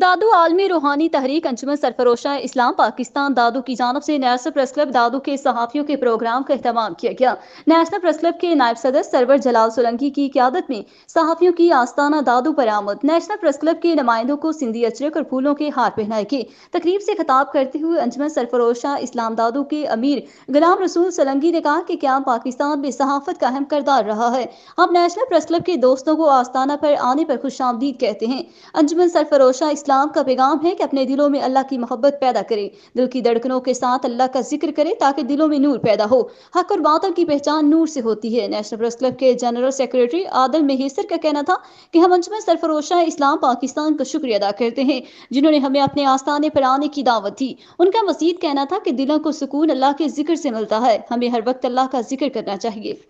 दादू आलमी रूहानी तहरीक अंजुमन सरफरोशा इस्लाम पाकिस्तान दादू की जानब से नेशनल प्रेस क्लब दादू के सहाफ़ियों के प्रोग्राम का अहतमाम किया गया नेशनल प्रेस क्लब के नायब सदर सरवर जलाल सोलंकी की क्यादत में सहाफ़ियों की आस्ताना दादू पर आमद नेशनल प्रेस क्लब के नुमाइंदों को सिंधी अचरक और फूलों के हार पहनाए गए तकरीब से खिताब करते हुए अंजुमन सरफरोशा इस्लाम दादू के अमीर गुलाम रसूल सोलंकी ने कहा कि क्या पाकिस्तान में सहाफ़त का अहम करदार रहा है हम नेशनल प्रेस क्लब के दोस्तों को आस्ताना पर आने पर खुश कहते हैं अंजुमन सरफरोशा इस्लाम का पैगाम है कि अपने दिलों में अल्लाह की मोहब्बत पैदा करें दिल की धड़कनों के साथ अल्लाह का जिक्र करें ताकि दिलों में नूर पैदा हो हक और बातल की पहचान नूर से होती है नेशनल प्रेस क्लब के जनरल सेक्रेटरी आदल मेहेसर का कहना था कि हम अंजमन सरफरोशा इस्लाम पाकिस्तान का शुक्रिया अदा करते हैं जिन्होंने हमें अपने आस्थाने पर आने की दावत दी उनका मजीद कहना था कि दिलों को सुकून अल्लाह के जिक्र से मिलता है हमें हर वक्त अल्लाह का जिक्र करना चाहिए